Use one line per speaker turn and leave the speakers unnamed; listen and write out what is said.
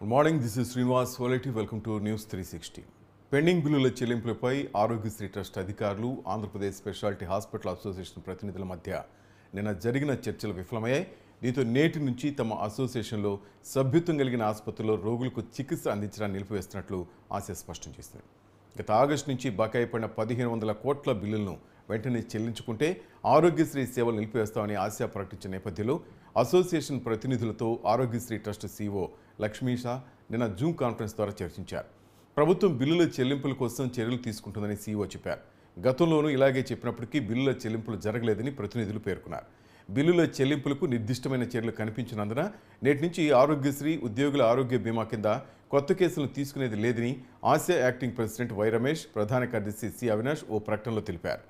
good morning this is Srinivas Valati welcome to news three sixty pending బిల్లుల చెల్లింపులపై Aarogyasri trust అధికారులు Andhra Pradesh speciality hospital association ప్రతినిధుల మధ్య నిన్న జరిగిన చర్చలు విఫలమయ్యాయి దీంతో నేటి నుంచి తమ అసోసియేషన్లో సభ్యత్వం కలిగిన ఆసుపత్రిలో రోగులకు చికిత్స అందించడానికి నిలిపివేస్తున్నట్లు ఆశ స్పష్టం చేసింది గత ఆగస్టు నుంచి బకాయి పడిన పదిహేను వందల కోట్ల బిల్లులను వెంటనే చెల్లించుకుంటే ఆరోగ్యశ్రీ సేవలు నిలిపివేస్తామని ఆశ ప్రకటించిన నేపథ్యంలో అసోసియేషన్ ప్రతినిధులతో ఆరోగ్యశ్రీ ట్రస్ట్ సీఓ లక్ష్మీ షా నిన్న జూమ్ కాన్ఫరెన్స్ ద్వారా చర్చించారు ప్రభుత్వం బిల్లుల చెల్లింపుల కోసం చర్యలు తీసుకుంటుందని సీఈఓ చెప్పారు గతంలోనూ ఇలాగే చెప్పినప్పటికీ బిల్లుల చెల్లింపులు జరగలేదని ప్రతినిధులు పేర్కొన్నారు బిల్లుల చెల్లింపులకు నిర్దిష్టమైన చర్యలు కనిపించినందున నేటి నుంచి ఆరోగ్యశ్రీ ఉద్యోగుల ఆరోగ్య బీమా కింద కొత్త కేసులను తీసుకునేది లేదని ఆసియా యాక్టింగ్ ప్రెసిడెంట్ వై రమేష్ ప్రధాన కార్యదర్శి సి అవినాష్ ఓ ప్రకటనలో తెలిపారు